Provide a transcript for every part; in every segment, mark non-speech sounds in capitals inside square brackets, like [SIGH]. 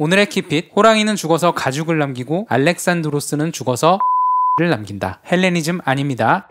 오늘의 키핏 호랑이는 죽어서 가죽을 남기고 알렉산드로스는 죽어서 [LAUGHS] 를 남긴다. 헬레니즘 아닙니다.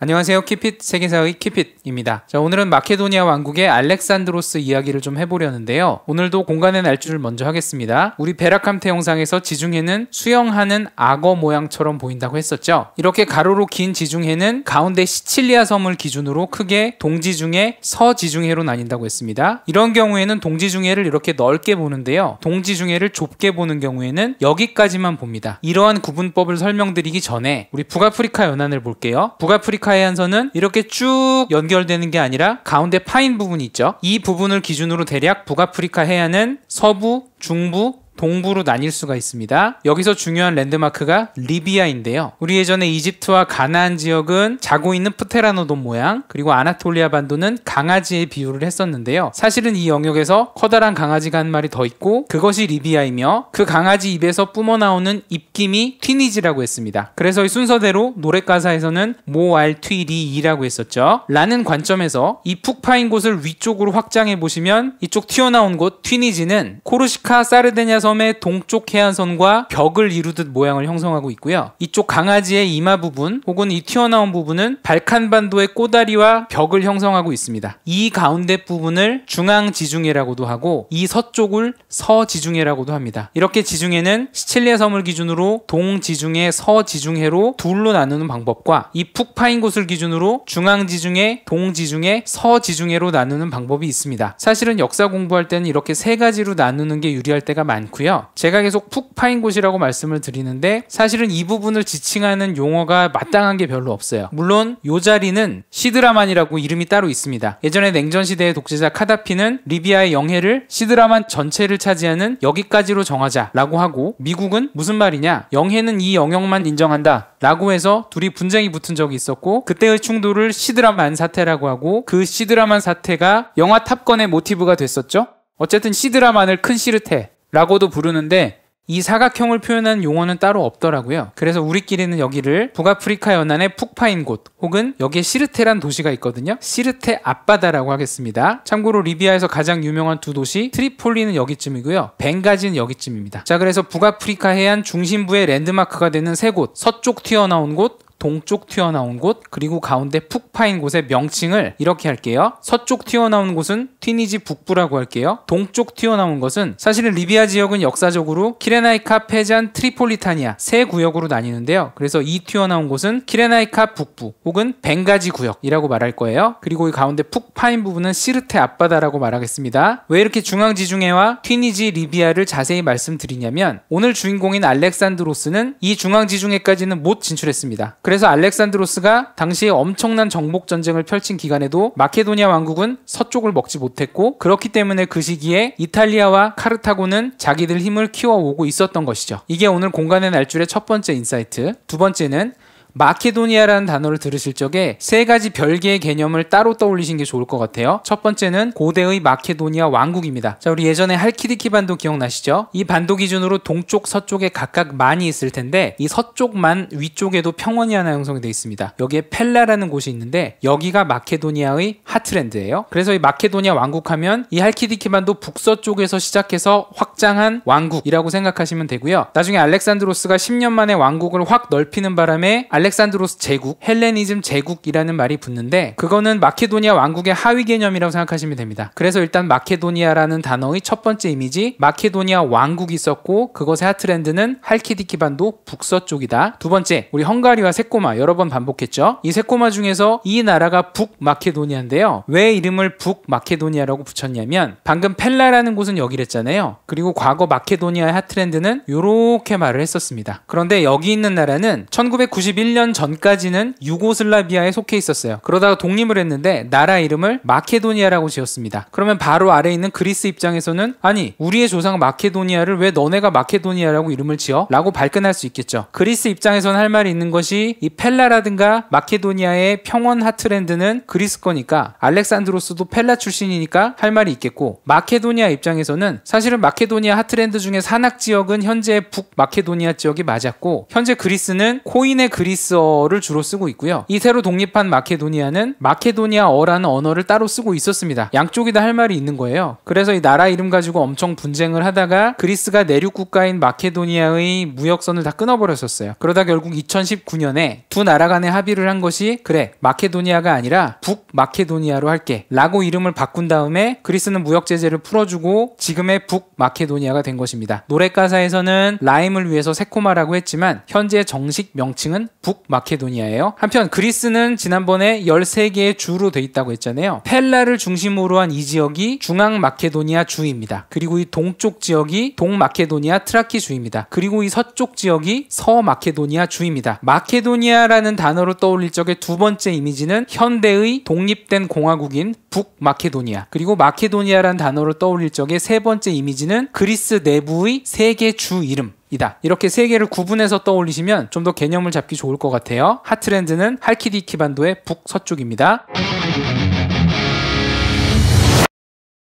안녕하세요. 키핏 세계사의 키핏입니다. 자, 오늘은 마케도니아 왕국의 알렉산드로스 이야기를 좀 해보려는데요. 오늘도 공간의 날줄을 먼저 하겠습니다. 우리 베라캄테 영상에서 지중해는 수영하는 악어 모양처럼 보인다고 했었죠. 이렇게 가로로 긴 지중해는 가운데 시칠리아 섬을 기준으로 크게 동지중해, 서지중해로 나뉜다고 했습니다. 이런 경우에는 동지중해를 이렇게 넓게 보는데요. 동지중해를 좁게 보는 경우에는 여기까지만 봅니다. 이러한 구분법을 설명드리기 전에 우리 북아프리카 연안을 볼게요. 북아프리카 아카이안선은 이렇게 쭉 연결되는 게 아니라 가운데 파인 부분이 있죠. 이 부분을 기준으로 대략 북아프리카 해안은 서부, 중부, 동부로 나뉠 수가 있습니다. 여기서 중요한 랜드마크가 리비아인데요. 우리 예전에 이집트와 가나안 지역은 자고 있는 프테라노돈 모양, 그리고 아나톨리아 반도는 강아지의 비유를 했었는데요. 사실은 이 영역에서 커다란 강아지가 한 마리 더 있고 그것이 리비아이며 그 강아지 입에서 뿜어나오는 입김이 튀니지라고 했습니다. 그래서 이 순서대로 노래 가사에서는 모알 튀리이라고 했었죠. 라는 관점에서 이 푹 파인 곳을 위쪽으로 확장해 보시면 이쪽 튀어나온 곳 튀니지는 코르시카 사르데냐성 섬의 동쪽 해안선과 벽을 이루듯 모양을 형성하고 있고요. 이쪽 강아지의 이마 부분 혹은 이 튀어나온 부분은 발칸반도의 꼬다리와 벽을 형성하고 있습니다. 이 가운데 부분을 중앙 지중해라고도 하고 이 서쪽을 서지중해라고도 합니다. 이렇게 지중해는 시칠리아 섬을 기준으로 동지중해, 서지중해로 둘로 나누는 방법과 이 푹 파인 곳을 기준으로 중앙지중해, 동지중해, 서지중해로 나누는 방법이 있습니다. 사실은 역사 공부할 때는 이렇게 세 가지로 나누는 게 유리할 때가 많고 그고요 제가 계속 푹 파인 곳이라고 말씀을 드리는데 사실은 이 부분을 지칭하는 용어가 마땅한 게 별로 없어요. 물론 요 자리는 시드라만이라고 이름이 따로 있습니다. 예전에 냉전 시대의 독재자 카다피는 리비아의 영해를 시드라만 전체를 차지하는 여기까지로 정하자라고 하고 미국은 무슨 말이냐? 영해는 이 영역만 인정한다. 라고 해서 둘이 분쟁이 붙은 적이 있었고 그때의 충돌을 시드라만 사태라고 하고 그 시드라만 사태가 영화 탑건의 모티브가 됐었죠. 어쨌든 시드라만을 큰 시르테 라고도 부르는데 이 사각형을 표현한 용어는 따로 없더라고요. 그래서 우리끼리는 여기를 북아프리카 연안의 푹 파인 곳 혹은 여기에 시르테란 도시가 있거든요. 시르테 앞바다라고 하겠습니다. 참고로 리비아에서 가장 유명한 두 도시 트리폴리는 여기쯤이고요. 벵가지는 여기쯤입니다. 자 그래서 북아프리카 해안 중심부의 랜드마크가 되는 세 곳 서쪽 튀어나온 곳 동쪽 튀어나온 곳, 그리고 가운데 푹 파인 곳의 명칭을 이렇게 할게요. 서쪽 튀어나온 곳은 튀니지 북부라고 할게요. 동쪽 튀어나온 것은 사실 은 리비아 지역은 역사적으로 키레나이카, 페잔, 트리폴리타니아 세 구역으로 나뉘는데요. 그래서 이 튀어나온 곳은 키레나이카 북부 혹은 벵가지 구역이라고 말할 거예요. 그리고 이 가운데 푹 파인 부분은 시르테 앞바다라고 말하겠습니다. 왜 이렇게 중앙지중해와 튀니지, 리비아를 자세히 말씀드리냐면 오늘 주인공인 알렉산드로스는 이 중앙지중해까지는 못 진출했습니다. 그래서 알렉산드로스가 당시에 엄청난 정복 전쟁을 펼친 기간에도 마케도니아 왕국은 서쪽을 먹지 못했고 그렇기 때문에 그 시기에 이탈리아와 카르타고는 자기들 힘을 키워오고 있었던 것이죠. 이게 오늘 공간의 날줄의 첫 번째 인사이트. 두 번째는 마케도니아라는 단어를 들으실 적에 세 가지 별개의 개념을 따로 떠올리신 게 좋을 것 같아요. 첫 번째는 고대의 마케도니아 왕국입니다. 자, 우리 예전에 할키디키 반도 기억나시죠? 이 반도 기준으로 동쪽, 서쪽에 각각 많이 있을 텐데 이 서쪽만 위쪽에도 평원이 하나 형성이 되어 있습니다. 여기에 펠라라는 곳이 있는데 여기가 마케도니아의 하트랜드예요. 그래서 이 마케도니아 왕국 하면 이 할키디키 반도 북서쪽에서 시작해서 확장한 왕국이라고 생각하시면 되고요. 나중에 알렉산드로스가 10년 만에 왕국을 확 넓히는 바람에 알렉산드로스 제국, 헬레니즘 제국이라는 말이 붙는데 그거는 마케도니아 왕국의 하위 개념이라고 생각하시면 됩니다. 그래서 일단 마케도니아라는 단어의 첫 번째 이미지 마케도니아 왕국이 있었고 그것의 하트랜드는 할키디키반도 북서쪽이다. 두 번째, 우리 헝가리와 세꼬마 여러 번 반복했죠. 이 세꼬마 중에서 이 나라가 북마케도니아인데요. 왜 이름을 북마케도니아라고 붙였냐면 방금 펠라라는 곳은 여기랬잖아요. 그리고 과거 마케도니아의 하트랜드는 이렇게 말을 했었습니다. 그런데 여기 있는 나라는 1991 1년 전까지는 유고슬라비아에 속해 있었어요. 그러다가 독립을 했는데 나라 이름을 마케도니아라고 지었습니다. 그러면 바로 아래 있는 그리스 입장에서는 아니 우리의 조상 마케도니아를 왜 너네가 마케도니아라고 이름을 지어? 라고 발끈할 수 있겠죠. 그리스 입장에서는 할 말이 있는 것이 이 펠라라든가 마케도니아의 평원 하트랜드는 그리스 거니까 알렉산드로스도 펠라 출신이니까 할 말이 있겠고 마케도니아 입장에서는 사실은 마케도니아 하트랜드 중에 산악 지역은 현재 북 마케도니아 지역이 맞았고 현재 그리스는 코인의 그리스 그리스어를 주로 쓰고 있고요. 이 새로 독립한 마케도니아는 마케도니아어라는 언어를 따로 쓰고 있었습니다. 양쪽이 다 할 말이 있는 거예요. 그래서 이 나라 이름 가지고 엄청 분쟁을 하다가 그리스가 내륙 국가인 마케도니아의 무역선을 다 끊어버렸었어요. 그러다 결국 2019년에 두 나라 간의 합의를 한 것이 그래 마케도니아가 아니라 북 마케도니아로 할게 라고 이름을 바꾼 다음에 그리스는 무역 제재를 풀어주고 지금의 북 마케도니아가 된 것입니다. 노래 가사에서는 라임을 위해서 세코마라고 했지만 현재 정식 명칭은 북 북마케도니아예요. 한편 그리스는 지난번에 13개의 주로 돼 있다고 했잖아요. 펠라를 중심으로 한 이 지역이 중앙 마케도니아 주입니다. 그리고 이 동쪽 지역이 동마케도니아 트라키 주입니다. 그리고 이 서쪽 지역이 서마케도니아 주입니다. 마케도니아라는 단어로 떠올릴 적의 두 번째 이미지는 현대의 독립된 공화국인 북마케도니아 그리고 마케도니아라는 단어로 떠올릴 적의 세 번째 이미지는 그리스 내부의 세계주 이름 이다. 이렇게 세 개를 구분해서 떠올리시면 좀 더 개념을 잡기 좋을 것 같아요. 하트랜드는 할키디 키반도의 북서쪽입니다.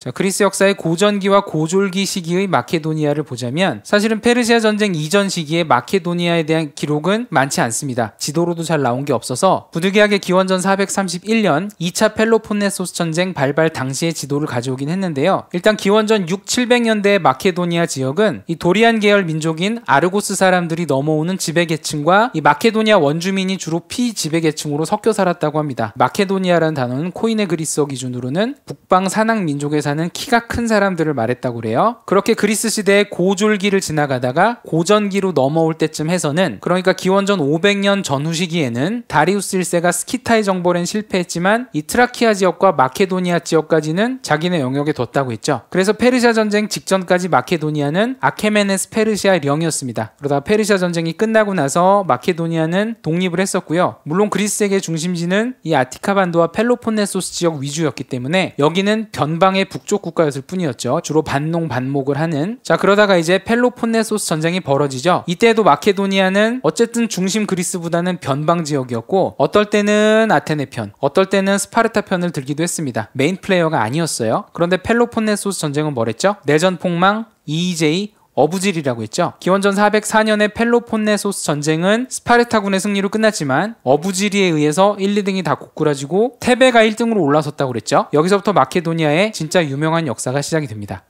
자, 그리스 역사의 고전기와 고졸기 시기의 마케도니아를 보자면 사실은 페르시아 전쟁 이전 시기에 마케도니아에 대한 기록은 많지 않습니다. 지도로도 잘 나온 게 없어서 부득이하게 기원전 431년 2차 펠로폰네소스 전쟁 발발 당시의 지도를 가져오긴 했는데요. 일단 기원전 6, 700년대의 마케도니아 지역은 이 도리안 계열 민족인 아르고스 사람들이 넘어오는 지배계층과 이 마케도니아 원주민이 주로 피지배계층으로 섞여 살았다고 합니다. 마케도니아라는 단어는 코인의 그리스어 기준으로는 북방 산악 민족에 사는 지나는 키가 큰 사람들을 말했다고 그래요. 그렇게 그리스 시대의 고졸기를 지나가다가 고전기로 넘어올 때쯤 해서는 그러니까 기원전 500년 전후 시기에는 다리우스 1세가 스키타의 정벌엔 실패했지만 이 트라키아 지역과 마케도니아 지역까지는 자기네 영역에 뒀다고 했죠. 그래서 페르시아 전쟁 직전까지 마케도니아는 아케메네스 페르시아 령이었습니다. 그러다 페르시아 전쟁이 끝나고 나서 마케도니아는 독립을 했었고요. 물론 그리스 세계 중심지는 이 아티카 반도와 펠로폰네소스 지역 위주였기 때문에 여기는 변방의 북 북쪽 국가였을 뿐이었죠. 주로 반농 반목을 하는 자 그러다가 이제 펠로폰네소스 전쟁이 벌어지죠. 이때도 마케도니아는 어쨌든 중심 그리스보다는 변방 지역이었고 어떨 때는 아테네 편, 어떨 때는 스파르타 편을 들기도 했습니다. 메인 플레이어가 아니었어요. 그런데 펠로폰네소스 전쟁은 뭐랬죠? 내전 폭망, EJ, 어부질이라고 했죠. 기원전 404년의 펠로폰네소스 전쟁은 스파르타군의 승리로 끝났지만 어부질이에 의해서 1, 2등이 다 고꾸라지고 테베가 1등으로 올라섰다고 그랬죠. 여기서부터 마케도니아의 진짜 유명한 역사가 시작이 됩니다.